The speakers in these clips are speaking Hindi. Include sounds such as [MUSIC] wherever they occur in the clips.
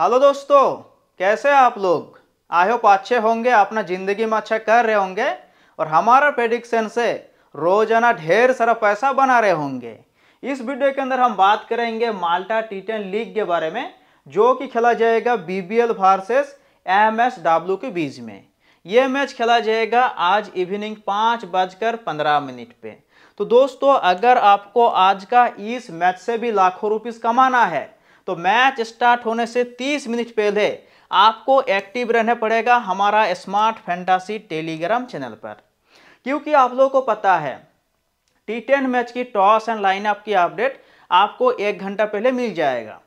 हेलो दोस्तों कैसे हैं आप लोग आई होप अच्छे होंगे अपना ज़िंदगी में अच्छा कर रहे होंगे और हमारा प्रेडिक्शन से रोजाना ढेर सारा पैसा बना रहे होंगे इस वीडियो के अंदर हम बात करेंगे माल्टा टी लीग के बारे में जो कि खेला जाएगा B B L versus M S W के बीच में ये मैच खेला जाएगा आज इवनिंग पाँच बजकर पंद्रह मिनट पर तो दोस्तों अगर आपको आज का इस मैच से भी लाखों रुपीस कमाना है तो मैच स्टार्ट होने से 30 मिनट पहले आपको एक्टिव रहना पड़ेगा हमारा स्मार्ट फैंटासी टेलीग्राम चैनल पर क्योंकि आप लोगों को पता है टी टेन मैच की टॉस एंड लाइनअप की अपडेट आपको एक घंटा पहले मिल जाएगा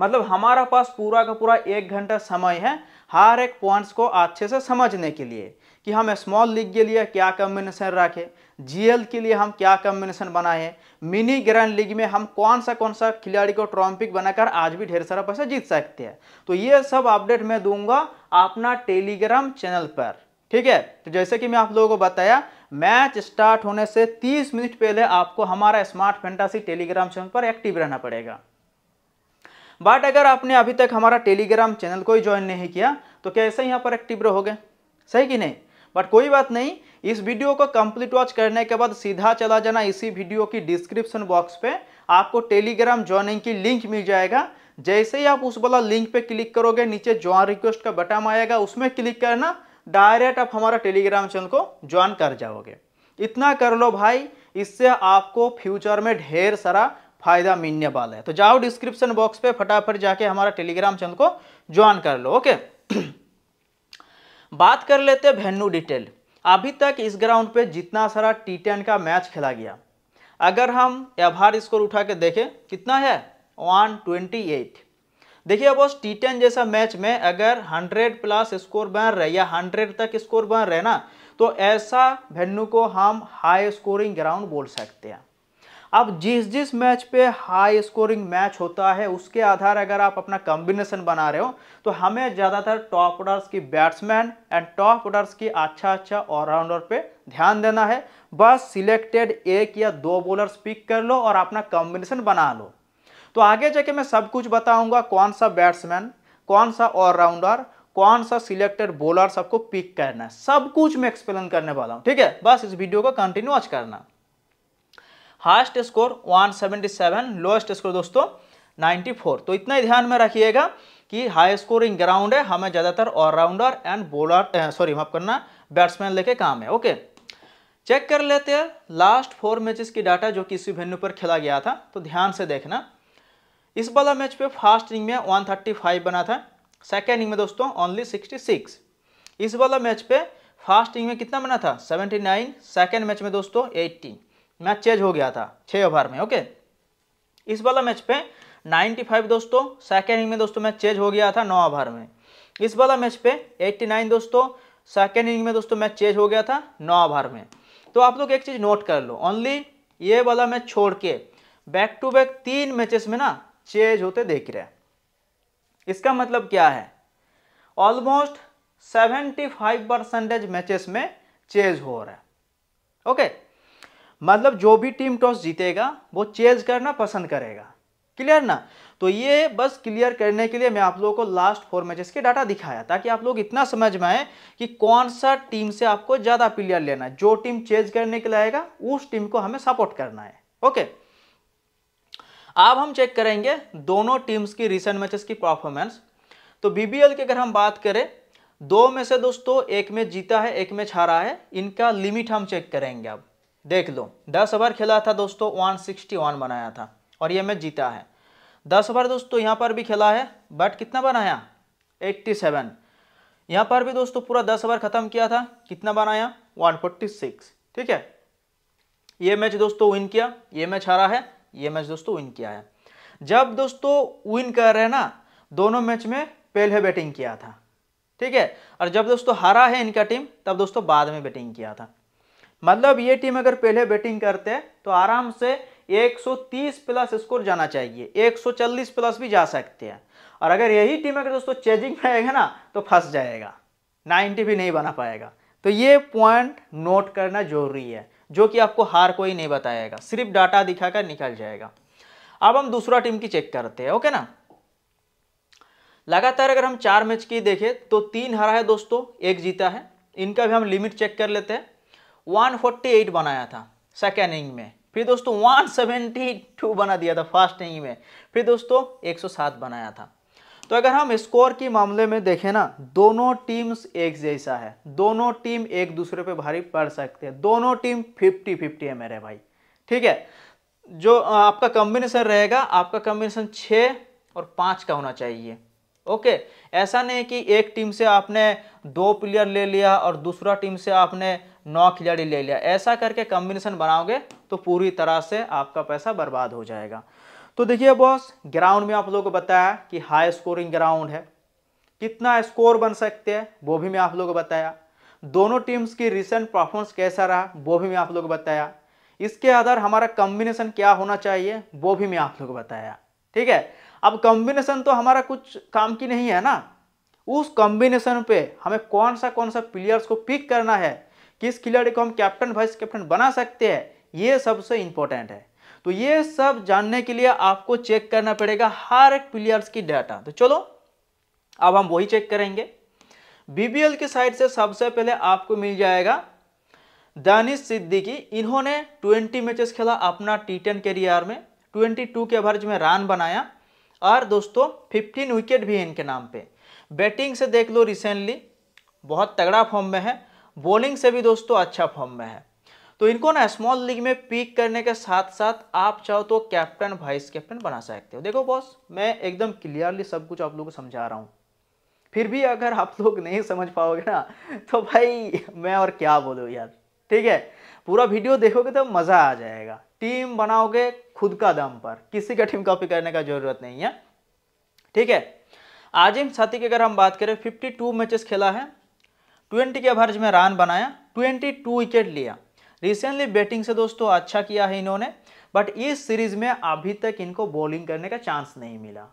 मतलब हमारा पास पूरा का पूरा एक घंटा समय है हर एक पॉइंट्स को अच्छे से समझने के लिए कि हम स्मॉल लीग के लिए क्या कम्बिनेशन रखें जीएल के लिए हम क्या कॉम्बिनेशन बनाए हैं मिनी ग्रैंड लीग में हम कौन सा कौन सा खिलाड़ी को ट्रॉम्पिक बनाकर आज भी ढेर सारा पैसा जीत सकते हैं तो ये सब अपडेट मैं दूंगा अपना टेलीग्राम चैनल पर ठीक है तो जैसे कि मैं आप लोगों को बताया मैच स्टार्ट होने से 30 मिनट पहले आपको हमारा स्मार्ट फैंटासी टेलीग्राम चैनल पर एक्टिव रहना पड़ेगा बट अगर आपने अभी तक हमारा टेलीग्राम चैनल को ही ज्वाइन नहीं किया तो कैसे यहाँ पर एक्टिव रहोगे सही कि नहीं बट कोई बात नहीं इस वीडियो को कंप्लीट वॉच करने के बाद सीधा चला जाना इसी वीडियो की डिस्क्रिप्शन बॉक्स पे आपको टेलीग्राम ज्वाइनिंग की लिंक मिल जाएगा जैसे ही आप उस वाला लिंक पे क्लिक करोगे नीचे ज्वाइन रिक्वेस्ट का बटन आएगा उसमें क्लिक करना डायरेक्ट आप हमारा टेलीग्राम चैनल को ज्वाइन कर जाओगे इतना कर लो भाई इससे आपको फ्यूचर में ढेर सारा फायदा मिलने वाला है तो जाओ डिस्क्रिप्शन बॉक्स पे फटाफट जाके हमारा टेलीग्राम चैनल को ज्वाइन कर लो ओके [CLEARS THROAT] बात कर लेते हैं वेन्यू डिटेल अभी तक इस ग्राउंड पे जितना सारा टी टेन का मैच खेला गया अगर हम एवहार स्कोर उठा के देखें कितना है 128 देखिए बॉस टी टेन जैसा मैच में अगर 100 प्लस स्कोर बन रहे या 100 तक स्कोर बन रहे ना तो ऐसा वेन्यू को हम हाई स्कोरिंग ग्राउंड बोल सकते हैं अब जिस जिस मैच पे हाई स्कोरिंग मैच होता है उसके आधार अगर आप अपना कॉम्बिनेशन बना रहे हो तो हमें ज़्यादातर टॉप ऑर्डर्स की बैट्समैन एंड टॉप ऑर्डर्स की अच्छा अच्छा ऑलराउंडर पे ध्यान देना है बस सिलेक्टेड एक या दो बॉलर्स पिक कर लो और अपना कॉम्बिनेशन बना लो तो आगे जाके मैं सब कुछ बताऊंगा कौन सा बैट्समैन कौन सा ऑलराउंडर कौन सा सिलेक्टेड बॉलर सबको पिक करना है सब कुछ मैं एक्सप्लेन करने वाला हूँ ठीक है बस इस वीडियो को कंटिन्यू आज करना हाइस्ट स्कोर 177 लोएस्ट स्कोर दोस्तों 94 तो इतना ही ध्यान में रखिएगा कि हाई स्कोरिंग ग्राउंड है हमें ज़्यादातर ऑलराउंडर एंड बॉलर सॉरी माफ करना बैट्समैन लेके काम है ओके चेक कर लेते हैं लास्ट फोर मैचेस की डाटा जो कि इसी वेन्यू पर खेला गया था तो ध्यान से देखना इस वाला मैच पे फर्स्ट इनिंग में फाइव बना था सेकेंड इनिंग में दोस्तों ओनली सिक्स इस वाला मैच पे फर्स्ट इनिंग में कितना बना था नाइन सेकेंड मैच में दोस्तों एट्टीन मैच चेंज हो गया था छः ओवर में ओके इस वाला मैच पे 95 दोस्तों सेकेंड इनिंग में दोस्तों मैच चेंज हो गया था नौ ओवर में इस वाला मैच पे 89 दोस्तों सेकेंड इनिंग में दोस्तों मैच चेंज हो गया था नौ ओवर में तो आप लोग एक चीज़ नोट कर लो ओनली ये वाला मैच छोड़ के बैक टू बैक तीन मैचेस में ना चेंज होते देख रहे इसका मतलब क्या है ऑलमोस्ट 75 परसेंटेज मैचेस में चेंज हो रहा है ओके okay? मतलब जो भी टीम टॉस जीतेगा वो चेज करना पसंद करेगा क्लियर ना तो ये बस क्लियर करने के लिए मैं आप लोगों को लास्ट फोर मैचेस के डाटा दिखाया ताकि आप लोग इतना समझ में आए कि कौन सा टीम से आपको ज़्यादा प्लेयर लेना है जो टीम चेज करने के लिए आएगा उस टीम को हमें सपोर्ट करना है ओके अब हम चेक करेंगे दोनों टीम्स की रिसेंट मैचेस की परफॉर्मेंस तो बीबीएल की अगर हम बात करें दो में से दोस्तों एक में जीता है एक में हारा है इनका लिमिट हम चेक करेंगे अब देख लो दस ओवर खेला था दोस्तों वन सिक्सटी वन बनाया था और ये मैच जीता है दस ओवर दोस्तों यहाँ पर भी खेला है बट कितना बनाया एट्टी सेवन यहाँ पर भी दोस्तों पूरा दस ओवर ख़त्म किया था कितना बनाया वन फोर्टी सिक्स ठीक है ये मैच दोस्तों विन किया ये मैच हारा है ये मैच दोस्तों विन किया है जब दोस्तों विन कर रहे हैं ना दोनों मैच में पहले बैटिंग किया था ठीक है और जब दोस्तों हारा है इनका टीम तब दोस्तों बाद में बैटिंग किया था मतलब ये टीम अगर पहले बैटिंग करते हैं तो आराम से 130 प्लस स्कोर जाना चाहिए 140 प्लस भी जा सकते हैं और अगर यही टीम अगर दोस्तों चेजिंग में आएगा ना तो फंस जाएगा 90 भी नहीं बना पाएगा तो ये पॉइंट नोट करना जरूरी है जो कि आपको हार कोई नहीं बताएगा सिर्फ डाटा दिखाकर निकल जाएगा अब हम दूसरा टीम की चेक करते हैं ओके ना लगातार अगर हम चार मैच की देखें तो तीन हरा है दोस्तों एक जीता है इनका भी हम लिमिट चेक कर लेते हैं 148 बनाया था सेकेंड इनिंग में फिर दोस्तों 172 बना दिया था फर्स्ट इनिंग में फिर दोस्तों 107 बनाया था तो अगर हम स्कोर के मामले में देखें ना दोनों टीम्स एक जैसा है दोनों टीम एक दूसरे पे भारी पड़ सकते हैं दोनों टीम 50 50 है मेरे भाई ठीक है जो आपका कॉम्बिनेशन रहेगा आपका कॉम्बिनेशन छः और पाँच का होना चाहिए ओके ऐसा नहीं कि एक टीम से आपने दो प्लेयर ले लिया और दूसरा टीम से आपने नौ खिलाड़ी ले लिया ऐसा करके कॉम्बिनेशन बनाओगे तो पूरी तरह से आपका पैसा बर्बाद हो जाएगा तो देखिए बॉस ग्राउंड में आप लोगों को बताया कि हाई स्कोरिंग ग्राउंड है कितना स्कोर बन सकते हैं वो भी मैं आप लोगों को बताया दोनों टीम्स की रिसेंट परफॉर्मेंस कैसा रहा वो भी मैं आप लोगों को बताया इसके आधार हमारा कॉम्बिनेशन क्या होना चाहिए वो भी मैं आप लोगों को बताया ठीक है अब कॉम्बिनेशन तो हमारा कुछ काम की नहीं है ना उस कॉम्बिनेशन पे हमें कौन सा कौन सा प्लेयर्स को पिक करना है किस खिलाड़ी को हम कैप्टन वाइस कैप्टन बना सकते हैं ये सबसे इंपॉर्टेंट है तो ये सब जानने के लिए आपको चेक करना पड़ेगा हर एक प्लेयर्स की डाटा तो चलो अब हम वही चेक करेंगे बीबीएल की साइड से सबसे पहले आपको मिल जाएगा दानिश सिद्दीकी इन्होंने 20 मैचेस खेला अपना टी टेन करियर में 22 के एवरेज में रन बनाया और दोस्तों 15 विकेट भी इनके नाम पे बैटिंग से देख लो रिसेंटली बहुत तगड़ा फॉर्म में है बॉलिंग से भी दोस्तों अच्छा फॉर्म में है तो इनको ना स्मॉल लीग में पीक करने के साथ साथ आप चाहो तो कैप्टन वाइस कैप्टन बना सकते हो देखो बॉस मैं एकदम क्लियरली सब कुछ आप लोगों को समझा रहा हूँ फिर भी अगर आप लोग नहीं समझ पाओगे ना तो भाई मैं और क्या बोलूँ यार ठीक है पूरा वीडियो देखोगे तो मज़ा आ जाएगा टीम बनाओगे खुद का दम पर किसी का टीम कॉपी करने का जरूरत नहीं है ठीक है आजिम साथी की अगर हम बात करें 52 मैचेस खेला है ट्वेंटी के एवरेज में रन बनाया ट्वेंटी टू विकेट लिया रिसेंटली बैटिंग से दोस्तों अच्छा किया है इन्होंने बट इस सीरीज में अभी तक इनको बॉलिंग करने का चांस नहीं मिला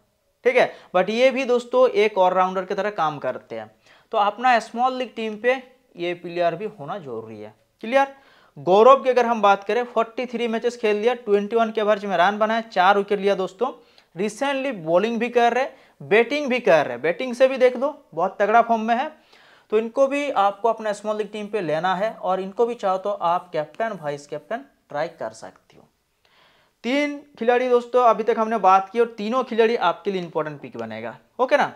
ठीक है बट ये भी दोस्तों एक ऑलराउंडर की तरह काम करते हैं तो अपना स्मॉल लीग टीम पे ये प्लेयर भी होना जरूरी है क्लियर गौरव की अगर हम बात करें 43 मैचेस खेल लिया 21 के एवरेज में रन बनाया चार विकेट लिया दोस्तों रिसेंटली बॉलिंग भी कर रहे बैटिंग भी कर रहे बैटिंग से भी देख दो बहुत तगड़ा फॉर्म में है तो इनको भी आपको अपना स्मॉल लीग टीम पे लेना है और इनको भी चाहो तो आप कैप्टन वाइस कैप्टन ट्राई कर सकते हो तीन खिलाड़ी दोस्तों अभी तक हमने बात की और तीनों खिलाड़ी आपके लिए इंपॉर्टेंट पिक बनेगा ओके ना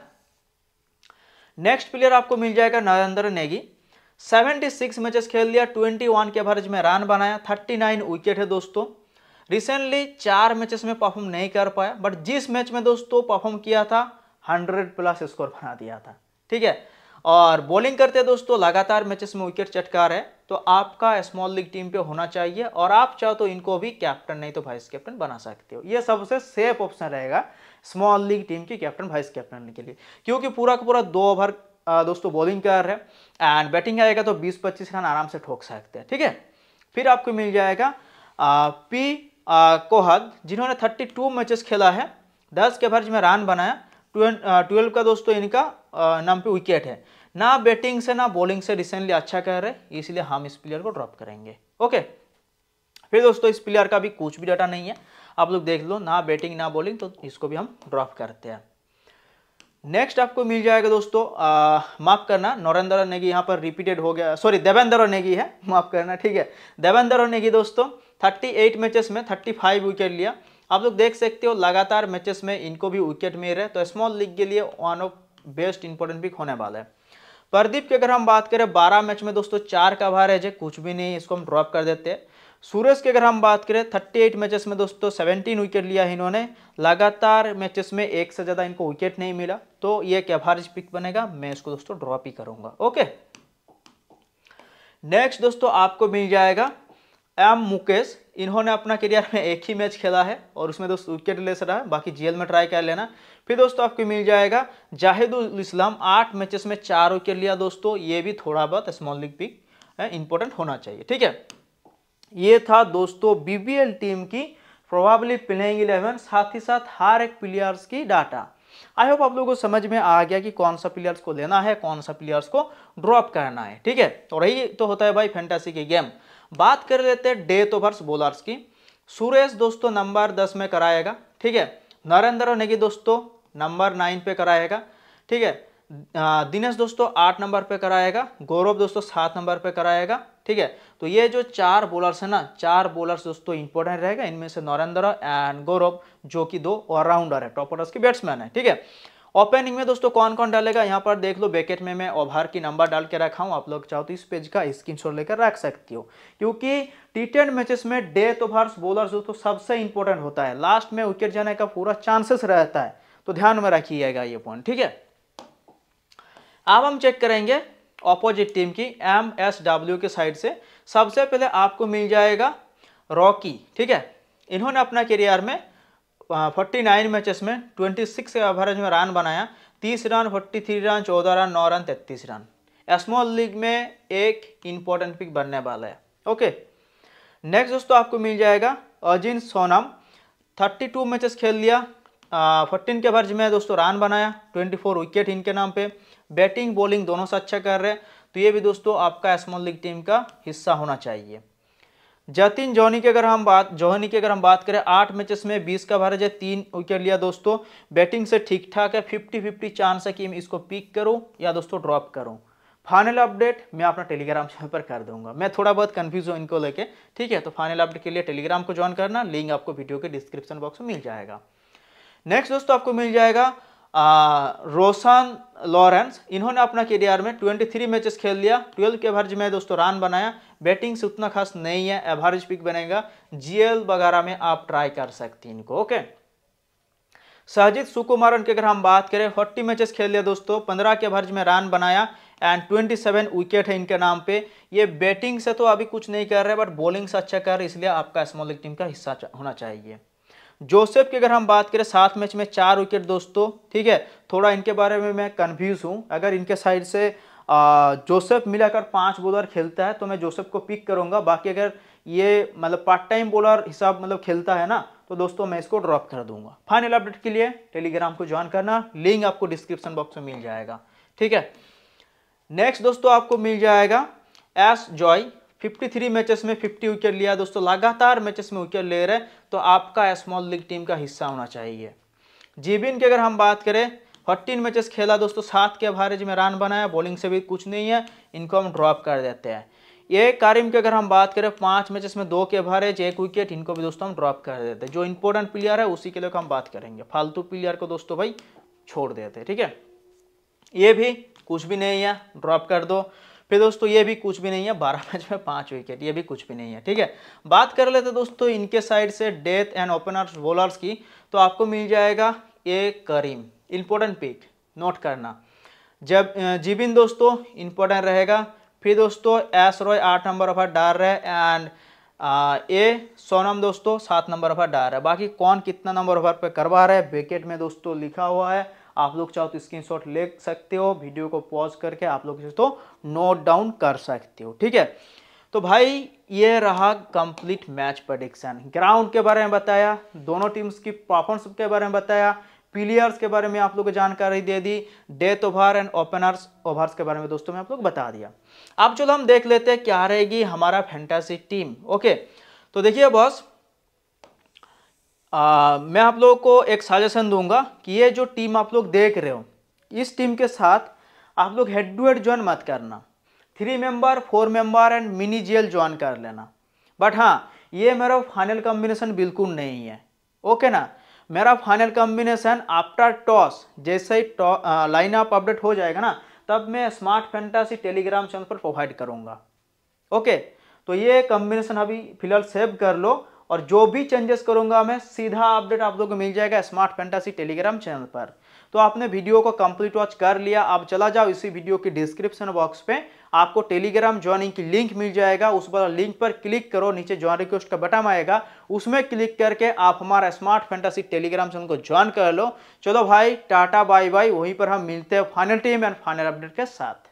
नेक्स्ट प्लेयर आपको मिल जाएगा नरेंद्र नेगी 76 मैचेस खेल लिया 21 के एवरेज में रन बनाया 39 विकेट है दोस्तों रिसेंटली चार मैचेस में परफॉर्म नहीं कर पाया बट जिस मैच में दोस्तों परफॉर्म किया था 100 प्लस स्कोर बना दिया था ठीक है और बॉलिंग करते दोस्तों लगातार मैचेस में विकेट चटकार है तो आपका स्मॉल लीग टीम पे होना चाहिए और आप चाहो तो इनको भी कैप्टन नहीं तो वाइस कैप्टन बना सकते हो ये सबसे सेफ ऑप्शन रहेगा स्मॉल लीग टीम की कैप्टन वाइस कैप्टन के लिए क्योंकि पूरा का पूरा दो ओवर दोस्तों बॉलिंग कर रहे एंड बैटिंग आएगा तो बीस पच्चीस रन आराम से ठोक सकते हैं ठीक है फिर आपको मिल जाएगा आ, पी कोहद जिन्होंने थर्टी टू मैचेस खेला है दस के भर्ज में रन बनाया ट्वेल्व का दोस्तों इनका नाम पे विकेट है ना बैटिंग से ना बॉलिंग से रिसेंटली अच्छा कह रहे इसलिए हम इस प्लेयर को ड्रॉप करेंगे ओके फिर दोस्तों इस प्लेयर का भी कुछ भी डाटा नहीं है आप लोग देख लो ना बैटिंग ना बॉलिंग तो इसको भी हम ड्रॉप करते हैं नेक्स्ट आपको मिल जाएगा दोस्तों माफ करना नरेंद्र नेगी यहाँ पर रिपीटेड हो गया सॉरी देवेंद्र नेगी है [LAUGHS] माफ करना ठीक है देवेंद्र नेगी दोस्तों 38 मैचेस में 35 विकेट लिया आप लोग देख सकते हो लगातार मैचेस में इनको भी विकेट मिल रहे तो स्मॉल लीग के लिए one of best important pick होने वाला है प्रदीप की अगर हम बात करें बारह मैच में दोस्तों चार का भार है जे कुछ भी नहीं इसको हम ड्रॉप कर देते हैं सूरज की अगर हम बात करें थर्टी एट मैचेस में दोस्तों 17 विकेट लिया है इन्होंने लगातार मैचेस में एक से ज़्यादा इनको विकेट नहीं मिला तो ये एक एवरेज पिक बनेगा मैं इसको दोस्तों ड्रॉप ही करूंगा ओके नेक्स्ट दोस्तों आपको मिल जाएगा एम मुकेश इन्होंने अपना करियर में एक ही मैच खेला है और उसमें दोस्त विकेट ले रहा है बाकी जेल में ट्राई कर लेना फिर दोस्तों आपको मिल जाएगा जाहिदुल इस्लाम आठ मैचेस में चार विकेट लिया दोस्तों ये भी थोड़ा बहुत स्मॉल लीग पिक इंपॉर्टेंट होना चाहिए ठीक है ये था दोस्तों बीबीएल टीम की प्रोबेबली प्लेइंग इलेवन साथ ही साथ हर एक प्लेयर्स की डाटा आई होप आप लोगों को समझ में आ गया कि कौन सा प्लेयर्स को लेना है कौन सा प्लेयर्स को ड्रॉप करना है ठीक है तो रही तो होता है भाई फैंटासी के गेम बात कर लेते हैं डेथ ओवर्स बॉलर्स की सुरेश दोस्तों नंबर दस में कराएगा ठीक है नरेंद्र नेगी दोस्तों नंबर नाइन पे कराएगा ठीक है दिनेश दोस्तों आठ नंबर पे कराएगा गौरव दोस्तों सात नंबर पे कराएगा ठीक है तो ये जो चार बॉलर्स है ना चार बॉलर्स दोस्तों इंपॉर्टेंट रहेगा इनमें से नरेंद्र एंड गौरव जो कि दो ऑलराउंडर है टॉप ऑर्डर्स के बैट्समैन है ठीक है ओपनिंग में दोस्तों कौन कौन डालेगा यहाँ पर देख लो बैकेट में मैं ओभार की नंबर डाल के रखा हूँ आप लोग चाहो तो इस पेज का शॉट लेकर रख सकती हो क्योंकि टी टेन मैचेस में डेथ ओवर्स बॉलर्स जो तो सबसे इंपॉर्टेंट होता है लास्ट में विकेट जाने का पूरा चांसेस रहता है तो ध्यान में रखिएगा ये पॉइंट ठीक है अब हम चेक करेंगे ऑपोजिट टीम की एम एस डब्ल्यू के साइड से सबसे पहले आपको मिल जाएगा रॉकी ठीक है इन्होंने अपना करियर में हाँ, फोर्टी नाइन मैचेस में ट्वेंटी सिक्स के एवरेज में रन बनाया तीस रन फोर्टी थ्री रन चौदह रन नौ रन तैतीस रन स्मॉल लीग में एक इम्पोर्टेंट पिक बनने वाला है ओके नेक्स्ट दोस्तों आपको मिल जाएगा अजिन सोनम थर्टी टू मैचेस खेल लिया फोर्टीन के एवरेज में दोस्तों रन बनाया ट्वेंटी फोर विकेट इनके नाम पर बैटिंग बॉलिंग दोनों से अच्छा कर रहे हैं तो ये भी दोस्तों आपका स्मॉल लीग टीम का हिस्सा होना चाहिए जतिन जोहनी की अगर हम बात जोहनी की अगर हम बात करें आठ मैचेस में बीस का भारत है तीन विकेट लिया दोस्तों बैटिंग से ठीक ठाक है फिफ्टी फिफ्टी चांस है कि मैं इसको पिक करूं या दोस्तों ड्रॉप करूं फाइनल अपडेट मैं अपना टेलीग्राम चैनल [LAUGHS] पर कर दूंगा मैं थोड़ा बहुत कंफ्यूज हूँ इनको लेके ठीक है तो फाइनल अपडेट के लिए टेलीग्राम को ज्वाइन करना लिंक आपको वीडियो के डिस्क्रिप्शन बॉक्स में मिल जाएगा नेक्स्ट दोस्तों आपको मिल जाएगा रोशन लॉरेंस इन्होंने अपना करियर में 23 मैचेस खेल लिया 12 के भर्ज में दोस्तों रन बनाया बैटिंग से उतना खास नहीं है एवरेज पिक बनेगा जीएल वगैरह में आप ट्राई कर सकते हैं इनको ओके सहजित सुकुमारन की अगर हम बात करें फोर्टी मैचेस खेल लिया दोस्तों पंद्रह के एवरेज में रन बनाया एंड ट्वेंटी सेवन विकेट है इनके नाम पे ये बैटिंग से तो अभी कुछ नहीं कर रहे बट बॉलिंग से अच्छा कर रहे इसलिए आपका स्मॉल टीम का हिस्सा होना चाहिए जोसेफ की अगर हम बात करें सात मैच में चार विकेट दोस्तों ठीक है थोड़ा इनके बारे में मैं कन्फ्यूज़ हूँ अगर इनके साइड से जोसेफ मिलाकर पांच बॉलर खेलता है तो मैं जोसेफ को पिक करूंगा बाकी अगर ये मतलब पार्ट टाइम बॉलर हिसाब मतलब खेलता है ना तो दोस्तों मैं इसको ड्रॉप कर दूंगा फाइनल अपडेट के लिए टेलीग्राम को ज्वाइन करना लिंक आपको डिस्क्रिप्शन बॉक्स में मिल जाएगा ठीक है नेक्स्ट दोस्तों आपको मिल जाएगा एस जॉय 53 मैचेस में 50 विकेट लिया दोस्तों लगातार मैचेस में विकेट ले रहे तो आपका स्मॉल लीग टीम का हिस्सा होना चाहिए जीबिन की अगर हम बात करें फोर्टीन मैचेस खेला दोस्तों सात के एवरेज में रन बनाया बॉलिंग से भी कुछ नहीं है इनको हम ड्रॉप कर देते हैं ये कारिम की अगर हम बात करें पांच मैचेस में दो के एवरेज एक विकेट इनको भी दोस्तों हम ड्रॉप कर देते हैं जो इंपॉर्टेंट प्लेयर है उसी के लिए हम बात करेंगे फालतू प्लेयर को दोस्तों भाई छोड़ देते ठीक है ये भी कुछ भी नहीं है ड्रॉप कर दो फिर दोस्तों ये भी कुछ भी नहीं है बारह मैच में पांच विकेट ये भी कुछ भी नहीं है ठीक है बात कर लेते दोस्तों इनके साइड से डेथ एंड ओपनर्स बॉलर्स की तो आपको मिल जाएगा A Karim important pick note करना जब जिबिन दोस्तों इम्पोर्टेंट रहेगा फिर दोस्तों एस रॉय आठ नंबर ऑफर डार रहे एंड ए सोनम दोस्तों सात नंबर ऑफर डार है बाकी कौन कितना नंबर ऑफर पर करवा रहा है में दोस्तों लिखा हुआ है आप लोग चाहो तो शॉट ले सकते हो वीडियो को पॉज करके आप लोग दोस्तों नोट डाउन कर सकते हो ठीक है तो भाई ये रहा कंप्लीट मैच प्रडिक्शन ग्राउंड के बारे में बताया दोनों टीम्स की परफॉर्मेंस के बारे में बताया प्लेयर्स के बारे में आप लोग को जानकारी दे दी death over and openers overs के बारे में दोस्तों मैं आप लोग बता दिया अब चलो हम देख लेते हैं क्या रहेगी हमारा फैंटासी टीम ओके तो देखिए बॉस आ, मैं आप लोगों को एक सजेशन दूंगा कि ये जो टीम आप लोग देख रहे हो इस टीम के साथ आप लोग हेड टू हेड ज्वाइन मत करना three member four member and mini जेल ज्वाइन कर लेना बट हाँ ये मेरा फाइनल कॉम्बिनेशन बिल्कुल नहीं है ओके ना मेरा फाइनल कॉम्बिनेशन आफ्टर टॉस जैसे ही लाइन अप अपडेट हो जाएगा ना तब मैं स्मार्ट फैंटासी टेलीग्राम चैनल पर प्रोवाइड करूँगा ओके तो ये कॉम्बिनेशन अभी फिलहाल सेव कर लो और जो भी चेंजेस करूँगा मैं सीधा अपडेट आप लोग को मिल जाएगा स्मार्ट फैंटासी टेलीग्राम चैनल पर तो आपने वीडियो को कंप्लीट वॉच कर लिया आप चला जाओ इसी वीडियो के डिस्क्रिप्शन बॉक्स पे आपको टेलीग्राम ज्वाइनिंग की लिंक मिल जाएगा उस पर लिंक पर क्लिक करो नीचे ज्वाइन रिक्वेस्ट का बटन आएगा उसमें क्लिक करके आप हमारा स्मार्ट फैंटासी टेलीग्राम चैनल को ज्वाइन कर लो चलो भाई टाटा बाय बाय वहीं पर हम मिलते हैं final team and final update के साथ